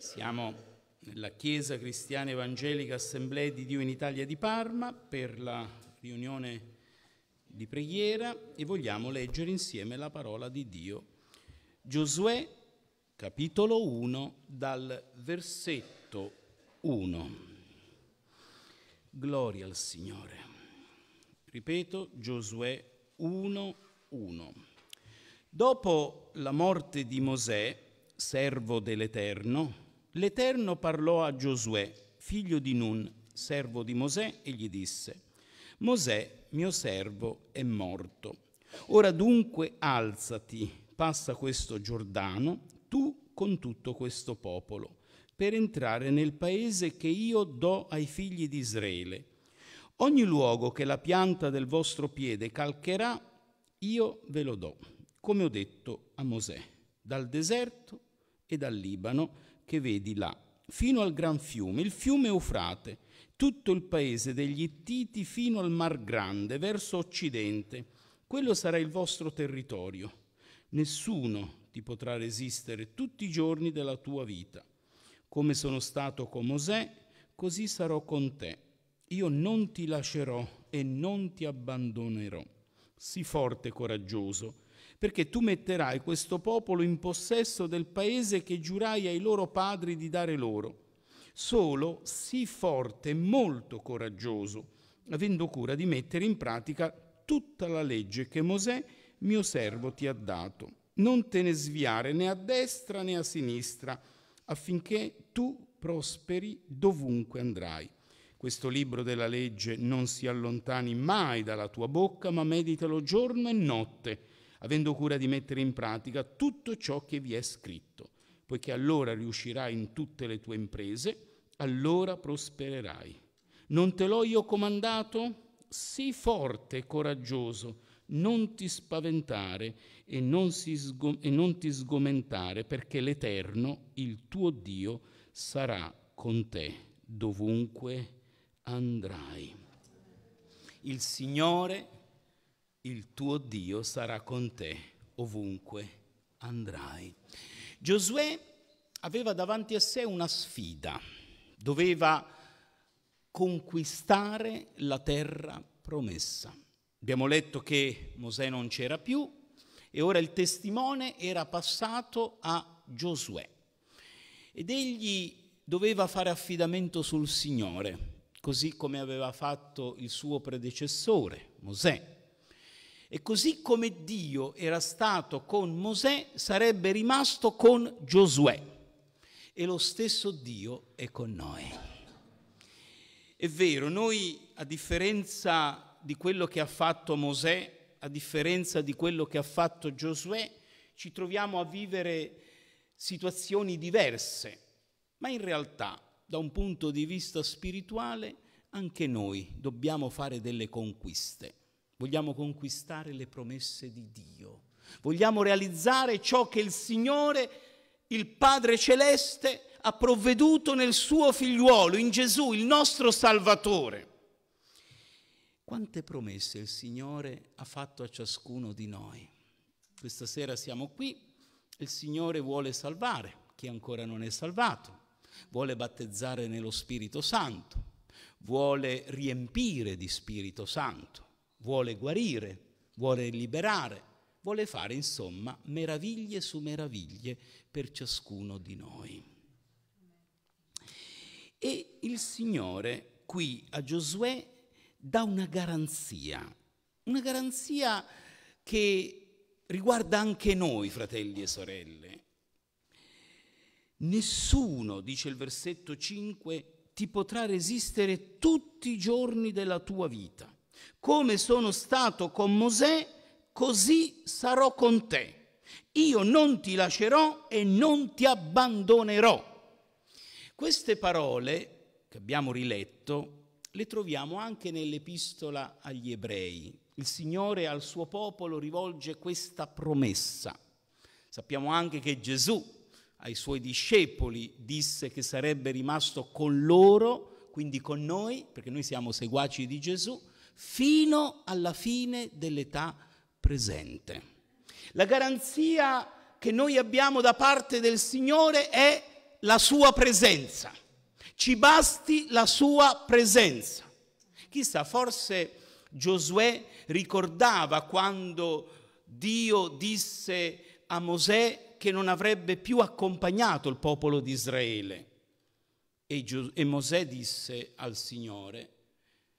Siamo nella Chiesa Cristiana Evangelica Assemblea di Dio in Italia di Parma per la riunione di preghiera e vogliamo leggere insieme la parola di Dio. Giosuè capitolo 1 dal versetto 1. Gloria al Signore. Ripeto, Giosuè 1, 1. Dopo la morte di Mosè, servo dell'Eterno, L'Eterno parlò a Giosuè, figlio di Nun, servo di Mosè, e gli disse, Mosè, mio servo, è morto. Ora dunque alzati, passa questo Giordano, tu con tutto questo popolo, per entrare nel paese che io do ai figli di Israele. Ogni luogo che la pianta del vostro piede calcherà, io ve lo do, come ho detto a Mosè, dal deserto e dal Libano, che vedi là, fino al gran fiume, il fiume Eufrate, tutto il paese degli Ittiti fino al Mar Grande, verso occidente. Quello sarà il vostro territorio. Nessuno ti potrà resistere tutti i giorni della tua vita. Come sono stato con Mosè, così sarò con te. Io non ti lascerò e non ti abbandonerò. Sii forte e coraggioso perché tu metterai questo popolo in possesso del paese che giurai ai loro padri di dare loro. Solo sii forte e molto coraggioso, avendo cura di mettere in pratica tutta la legge che Mosè, mio servo, ti ha dato. Non te ne sviare né a destra né a sinistra, affinché tu prosperi dovunque andrai. Questo libro della legge non si allontani mai dalla tua bocca, ma meditalo giorno e notte avendo cura di mettere in pratica tutto ciò che vi è scritto, poiché allora riuscirai in tutte le tue imprese, allora prospererai. Non te l'ho io comandato? Sii forte e coraggioso, non ti spaventare e non, sgo- e non ti sgomentare, perché l'Eterno, il tuo Dio, sarà con te dovunque andrai. Il Signore il tuo Dio sarà con te ovunque andrai. Giosuè aveva davanti a sé una sfida, doveva conquistare la terra promessa. Abbiamo letto che Mosè non c'era più e ora il testimone era passato a Giosuè ed egli doveva fare affidamento sul Signore, così come aveva fatto il suo predecessore, Mosè. E così come Dio era stato con Mosè, sarebbe rimasto con Giosuè. E lo stesso Dio è con noi. È vero, noi a differenza di quello che ha fatto Mosè, a differenza di quello che ha fatto Giosuè, ci troviamo a vivere situazioni diverse, ma in realtà da un punto di vista spirituale anche noi dobbiamo fare delle conquiste Vogliamo conquistare le promesse di Dio. Vogliamo realizzare ciò che il Signore, il Padre Celeste, ha provveduto nel suo figliuolo, in Gesù, il nostro Salvatore. Quante promesse il Signore ha fatto a ciascuno di noi. Questa sera siamo qui, il Signore vuole salvare chi ancora non è salvato, vuole battezzare nello Spirito Santo, vuole riempire di Spirito Santo vuole guarire, vuole liberare, vuole fare insomma meraviglie su meraviglie per ciascuno di noi. E il Signore qui a Giosuè dà una garanzia, una garanzia che riguarda anche noi, fratelli e sorelle. Nessuno, dice il versetto 5, ti potrà resistere tutti i giorni della tua vita. Come sono stato con Mosè, così sarò con te. Io non ti lascerò e non ti abbandonerò. Queste parole che abbiamo riletto le troviamo anche nell'epistola agli ebrei. Il Signore al suo popolo rivolge questa promessa. Sappiamo anche che Gesù ai suoi discepoli disse che sarebbe rimasto con loro, quindi con noi, perché noi siamo seguaci di Gesù, fino alla fine dell'età presente. La garanzia che noi abbiamo da parte del Signore è la sua presenza. Ci basti la sua presenza. Chissà, forse Giosuè ricordava quando Dio disse a Mosè che non avrebbe più accompagnato il popolo di Israele. E, Mosè disse al Signore,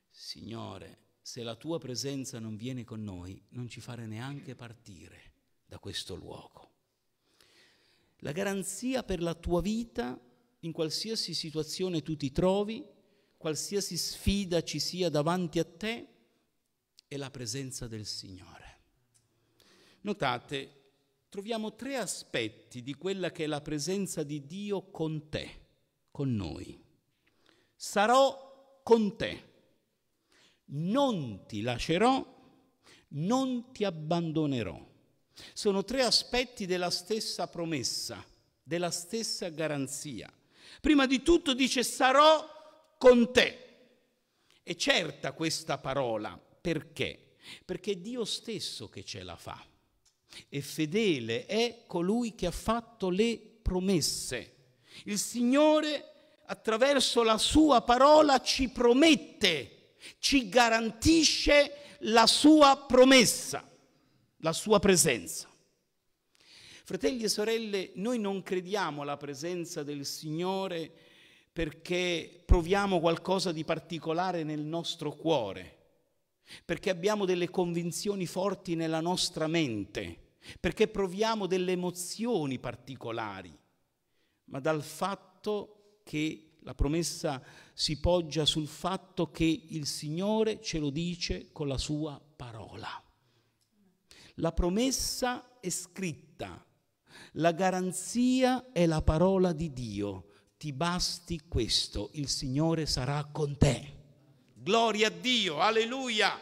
Signore, se la tua presenza non viene con noi, non ci fare neanche partire da questo luogo. La garanzia per la tua vita, in qualsiasi situazione tu ti trovi, qualsiasi sfida ci sia davanti a te, è la presenza del Signore. Notate, troviamo tre aspetti di quella che è la presenza di Dio con te, con noi. Sarò con te non ti lascerò, non ti abbandonerò. Sono tre aspetti della stessa promessa, della stessa garanzia. Prima di tutto dice sarò con te. È certa questa parola, perché? Perché Dio stesso che ce la fa. E fedele è colui che ha fatto le promesse. Il Signore attraverso la sua parola ci promette ci garantisce la sua promessa, la sua presenza. Fratelli e sorelle, noi non crediamo alla presenza del Signore perché proviamo qualcosa di particolare nel nostro cuore, perché abbiamo delle convinzioni forti nella nostra mente, perché proviamo delle emozioni particolari, ma dal fatto che la promessa si poggia sul fatto che il Signore ce lo dice con la sua parola. La promessa è scritta, la garanzia è la parola di Dio. Ti basti questo, il Signore sarà con te. Gloria a Dio, alleluia.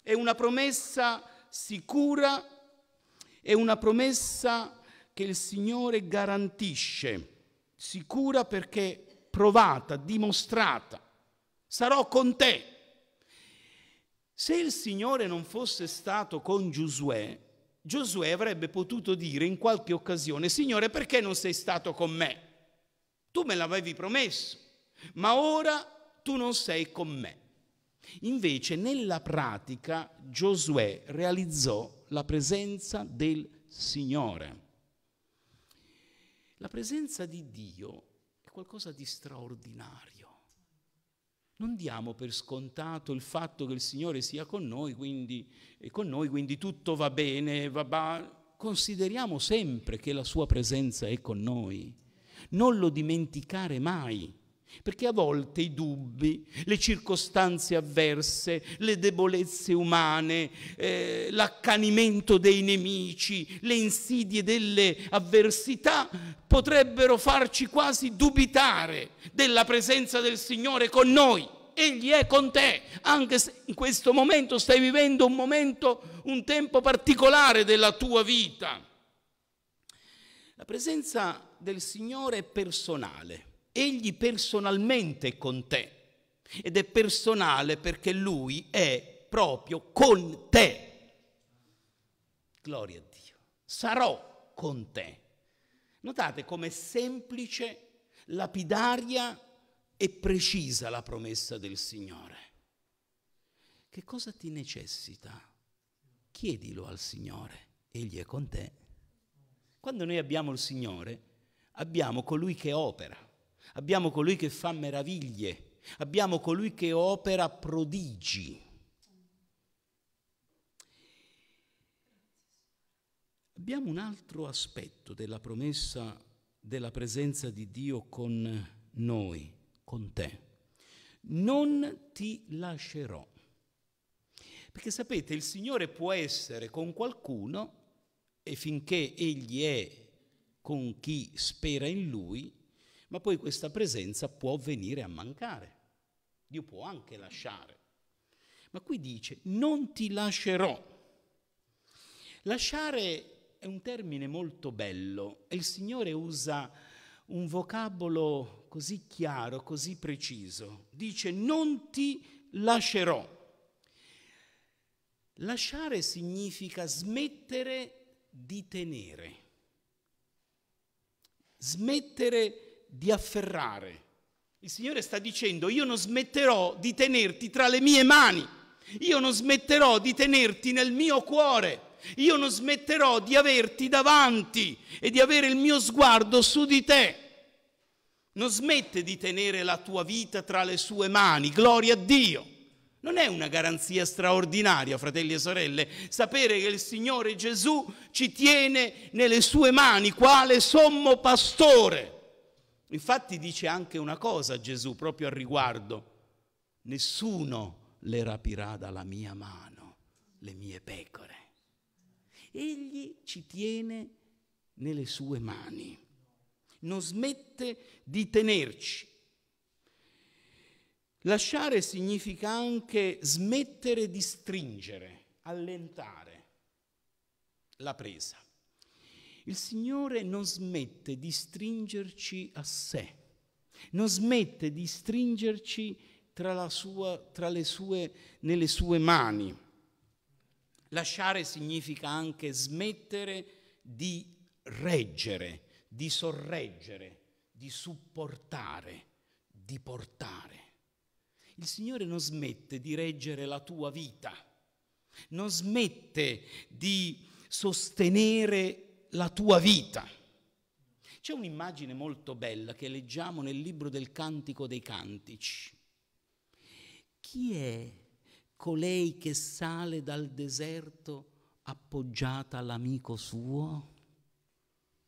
È una promessa sicura, è una promessa che il Signore garantisce, sicura perché provata, dimostrata. Sarò con te. Se il Signore non fosse stato con Giosuè, Giosuè avrebbe potuto dire in qualche occasione, Signore, perché non sei stato con me? Tu me l'avevi promesso, ma ora tu non sei con me. Invece nella pratica Giosuè realizzò la presenza del Signore. La presenza di Dio qualcosa di straordinario. Non diamo per scontato il fatto che il Signore sia con noi, quindi, con noi, quindi tutto va bene, va ba... consideriamo sempre che la sua presenza è con noi. Non lo dimenticare mai. Perché a volte i dubbi, le circostanze avverse, le debolezze umane, eh, l'accanimento dei nemici, le insidie delle avversità potrebbero farci quasi dubitare della presenza del Signore con noi. Egli è con te, anche se in questo momento stai vivendo un momento, un tempo particolare della tua vita. La presenza del Signore è personale egli personalmente è con te. Ed è personale perché lui è proprio con te. Gloria a Dio. Sarò con te. Notate com'è semplice, lapidaria e precisa la promessa del Signore. Che cosa ti necessita? Chiedilo al Signore, Egli è con te. Quando noi abbiamo il Signore, abbiamo colui che opera abbiamo colui che fa meraviglie, abbiamo colui che opera prodigi. Abbiamo un altro aspetto della promessa della presenza di Dio con noi, con te. Non ti lascerò. Perché sapete, il Signore può essere con qualcuno e finché Egli è con chi spera in Lui, ma poi questa presenza può venire a mancare. Dio può anche lasciare. Ma qui dice, non ti lascerò. Lasciare è un termine molto bello e il Signore usa un vocabolo così chiaro, così preciso. Dice, non ti lascerò. Lasciare significa smettere di tenere, smettere di di afferrare. Il Signore sta dicendo, io non smetterò di tenerti tra le mie mani, io non smetterò di tenerti nel mio cuore, io non smetterò di averti davanti e di avere il mio sguardo su di te. Non smette di tenere la tua vita tra le sue mani, gloria a Dio. Non è una garanzia straordinaria, fratelli e sorelle, sapere che il Signore Gesù ci tiene nelle sue mani quale sommo pastore. Infatti dice anche una cosa Gesù proprio al riguardo, nessuno le rapirà dalla mia mano le mie pecore. Egli ci tiene nelle sue mani, non smette di tenerci. Lasciare significa anche smettere di stringere, allentare la presa. Il Signore non smette di stringerci a sé, non smette di stringerci tra, sua, tra le sue, nelle sue mani. Lasciare significa anche smettere di reggere, di sorreggere, di supportare, di portare. Il Signore non smette di reggere la tua vita, non smette di sostenere la tua vita. C'è un'immagine molto bella che leggiamo nel libro del Cantico dei Cantici. Chi è colei che sale dal deserto appoggiata all'amico suo?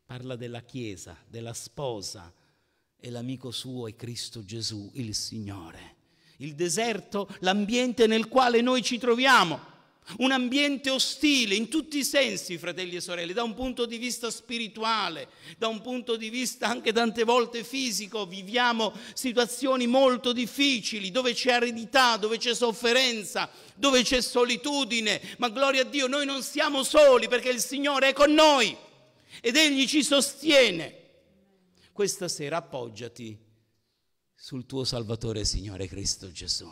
Parla della Chiesa, della sposa, e l'amico suo è Cristo Gesù, il Signore. Il deserto, l'ambiente nel quale noi ci troviamo, un ambiente ostile in tutti i sensi, fratelli e sorelle, da un punto di vista spirituale, da un punto di vista anche tante volte fisico, viviamo situazioni molto difficili dove c'è aridità, dove c'è sofferenza, dove c'è solitudine, ma gloria a Dio noi non siamo soli perché il Signore è con noi ed Egli ci sostiene. Questa sera appoggiati sul tuo Salvatore Signore Cristo Gesù.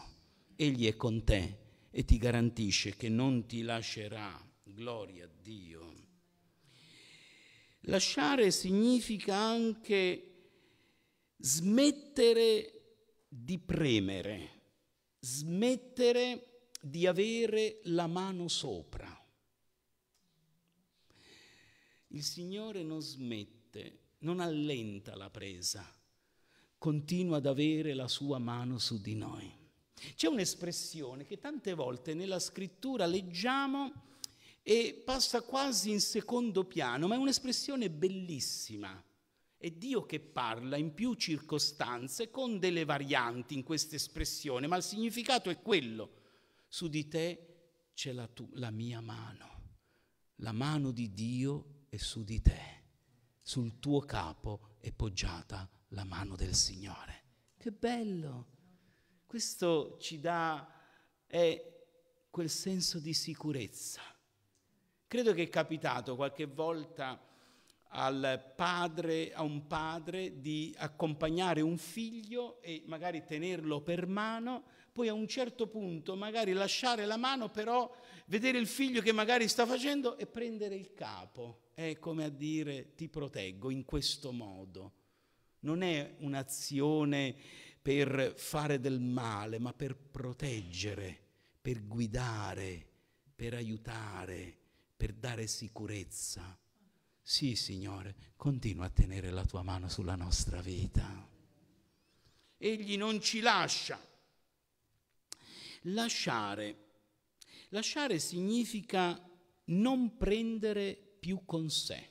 Egli è con te e ti garantisce che non ti lascerà. Gloria a Dio. Lasciare significa anche smettere di premere, smettere di avere la mano sopra. Il Signore non smette, non allenta la presa, continua ad avere la sua mano su di noi. C'è un'espressione che tante volte nella scrittura leggiamo e passa quasi in secondo piano, ma è un'espressione bellissima. È Dio che parla in più circostanze con delle varianti in questa espressione, ma il significato è quello. Su di te c'è la, tu, la mia mano, la mano di Dio è su di te, sul tuo capo è poggiata la mano del Signore. Che bello! Questo ci dà eh, quel senso di sicurezza. Credo che è capitato qualche volta al padre, a un padre di accompagnare un figlio e magari tenerlo per mano, poi a un certo punto magari lasciare la mano, però vedere il figlio che magari sta facendo e prendere il capo. È come a dire ti proteggo in questo modo. Non è un'azione per fare del male, ma per proteggere, per guidare, per aiutare, per dare sicurezza. Sì, Signore, continua a tenere la tua mano sulla nostra vita. Egli non ci lascia. Lasciare. Lasciare significa non prendere più con sé,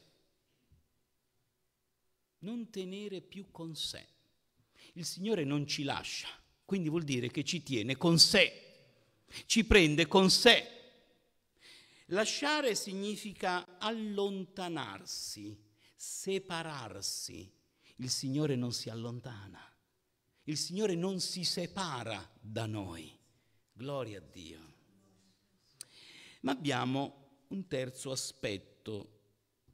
non tenere più con sé. Il Signore non ci lascia, quindi vuol dire che ci tiene con sé, ci prende con sé. Lasciare significa allontanarsi, separarsi. Il Signore non si allontana, il Signore non si separa da noi. Gloria a Dio. Ma abbiamo un terzo aspetto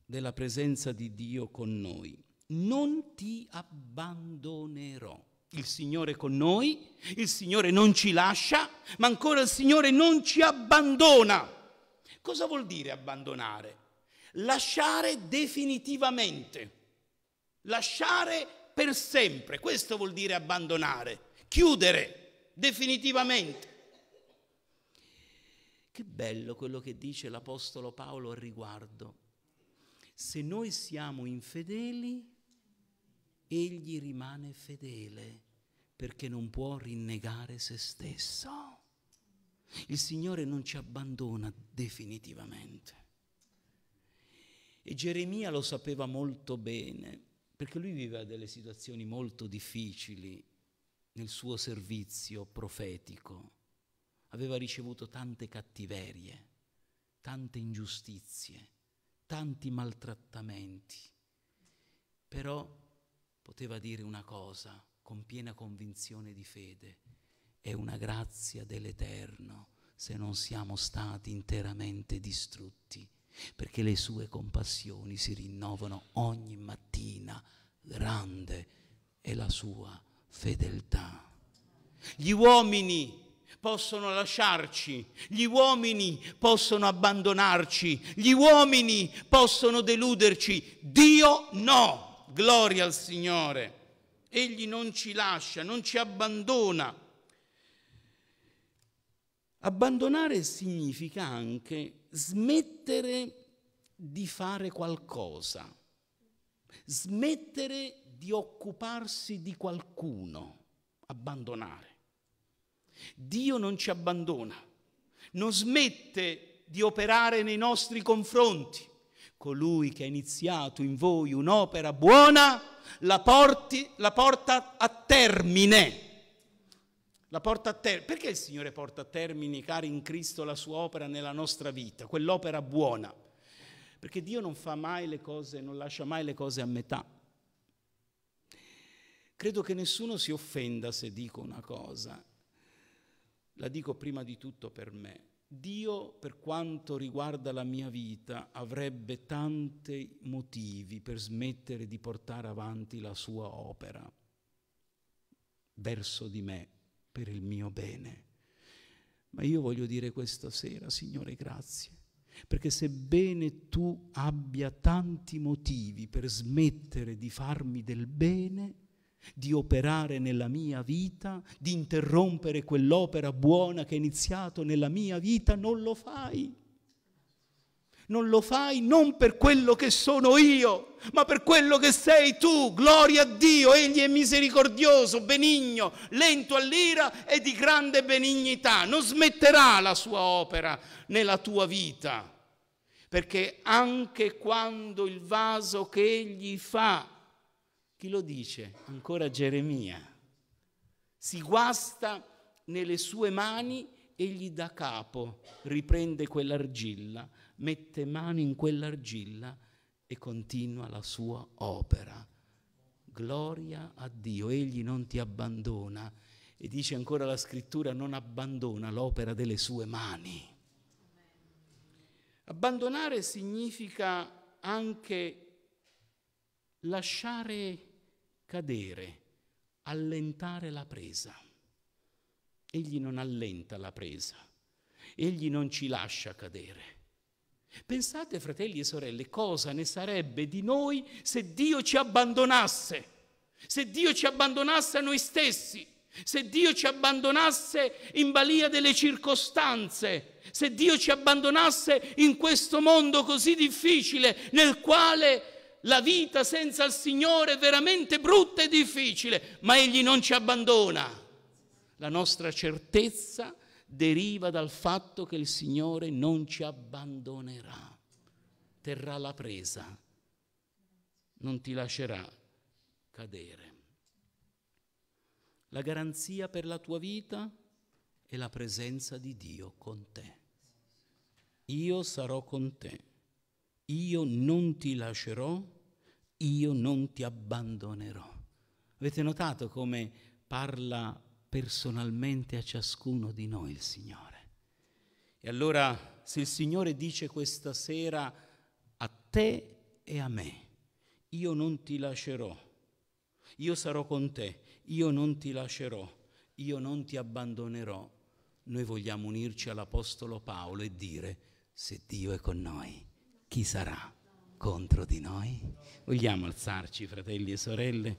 della presenza di Dio con noi non ti abbandonerò. Il Signore è con noi, il Signore non ci lascia, ma ancora il Signore non ci abbandona. Cosa vuol dire abbandonare? Lasciare definitivamente, lasciare per sempre, questo vuol dire abbandonare, chiudere definitivamente. Che bello quello che dice l'Apostolo Paolo al riguardo. Se noi siamo infedeli, egli rimane fedele perché non può rinnegare se stesso. Il Signore non ci abbandona definitivamente. E Geremia lo sapeva molto bene, perché lui viveva delle situazioni molto difficili nel suo servizio profetico. Aveva ricevuto tante cattiverie, tante ingiustizie, tanti maltrattamenti. Però poteva dire una cosa con piena convinzione di fede, è una grazia dell'Eterno se non siamo stati interamente distrutti, perché le sue compassioni si rinnovano ogni mattina, grande è la sua fedeltà. Gli uomini possono lasciarci, gli uomini possono abbandonarci, gli uomini possono deluderci, Dio no gloria al Signore. Egli non ci lascia, non ci abbandona. Abbandonare significa anche smettere di fare qualcosa, smettere di occuparsi di qualcuno, abbandonare. Dio non ci abbandona, non smette di operare nei nostri confronti colui che ha iniziato in voi un'opera buona la, porti, la porta a termine. La porta a termine. Perché il Signore porta a termine, cari in Cristo, la sua opera nella nostra vita, quell'opera buona? Perché Dio non fa mai le cose, non lascia mai le cose a metà. Credo che nessuno si offenda se dico una cosa. La dico prima di tutto per me. Dio, per quanto riguarda la mia vita, avrebbe tanti motivi per smettere di portare avanti la sua opera verso di me per il mio bene. Ma io voglio dire questa sera, Signore, grazie, perché sebbene tu abbia tanti motivi per smettere di farmi del bene, di operare nella mia vita, di interrompere quell'opera buona che è iniziato nella mia vita, non lo fai. Non lo fai non per quello che sono io, ma per quello che sei tu. Gloria a Dio, Egli è misericordioso, benigno, lento all'ira e di grande benignità. Non smetterà la sua opera nella tua vita, perché anche quando il vaso che Egli fa chi lo dice? Ancora Geremia. Si guasta nelle sue mani e gli dà capo, riprende quell'argilla, mette mano in quell'argilla e continua la sua opera. Gloria a Dio, egli non ti abbandona e dice ancora la scrittura non abbandona l'opera delle sue mani. Abbandonare significa anche lasciare cadere, allentare la presa. Egli non allenta la presa, egli non ci lascia cadere. Pensate, fratelli e sorelle, cosa ne sarebbe di noi se Dio ci abbandonasse, se Dio ci abbandonasse a noi stessi, se Dio ci abbandonasse in balia delle circostanze, se Dio ci abbandonasse in questo mondo così difficile nel quale la vita senza il Signore è veramente brutta e difficile, ma Egli non ci abbandona. La nostra certezza deriva dal fatto che il Signore non ci abbandonerà, terrà la presa, non ti lascerà cadere. La garanzia per la tua vita è la presenza di Dio con te. Io sarò con te, io non ti lascerò io non ti abbandonerò. Avete notato come parla personalmente a ciascuno di noi il Signore? E allora se il Signore dice questa sera a te e a me, io non ti lascerò, io sarò con te, io non ti lascerò, io non ti abbandonerò, noi vogliamo unirci all'Apostolo Paolo e dire, se Dio è con noi, chi sarà? contro di noi? Vogliamo alzarci, fratelli e sorelle?